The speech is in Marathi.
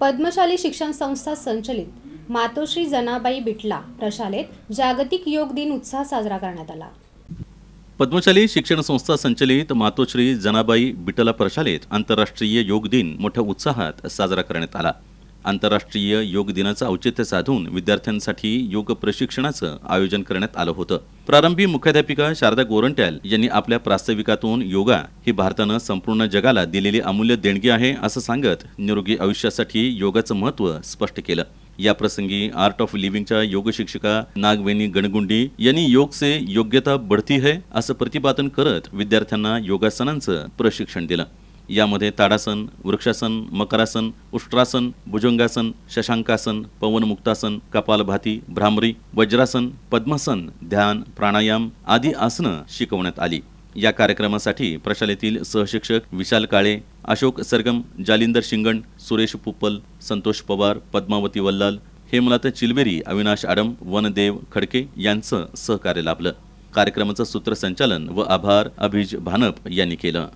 पद्मशाली शिक्षण संस्था संचलित मातोश्री जनाबाई बिटला प्रशालेत जागतिक योग दिन उत्साह साजरा करण्यात आला पद्मशाली शिक्षण संस्था संचलित मातोश्री जनाबाई बिटला प्रशालेत आंतरराष्ट्रीय योग दिन मोठ्या उत्साहात साजरा करण्यात आला आंतरराष्ट्रीय योग दिनाचं औचित्य साधून विद्यार्थ्यांसाठी योग प्रशिक्षणाचं आयोजन करण्यात आलं होतं प्रारंभी मुख्याध्यापिका शारदा गोरंट्याल यांनी आपल्या प्रास्ताविकातून योगा ही भारतानं संपूर्ण जगाला दिलेली अमूल्य देणगी आहे असं सांगत निरोगी आयुष्यासाठी योगाचं महत्त्व स्पष्ट केलं या प्रसंगी आर्ट ऑफ लिव्हिंगच्या योग शिक्षिका नागवेणी गणगुंडी यांनी योग से योग्यता बढती है असं प्रतिपादन करत विद्यार्थ्यांना योगासनांचं प्रशिक्षण दिलं यामध्ये ताडासन वृक्षासन मकरासन उष्ट्रासन भुजंगासन शशांकासन पवनमुक्तासन कपालभाती भ्रामरी वज्रासन पद्मासन ध्यान प्राणायाम आदी आसनं शिकवण्यात आली या कार्यक्रमासाठी प्रशालेतील सहशिक्षक विशाल काळे अशोक सरगम जालिंदर शिंगण सुरेश पुप्पल संतोष पवार पद्मावती वल्लाल हेमलात चिलबेरी अविनाश आडम वनदेव खडके यांचं सहकार्य लाभलं कार्यक्रमाचं सूत्रसंचालन व आभार अभिज भानप यांनी केलं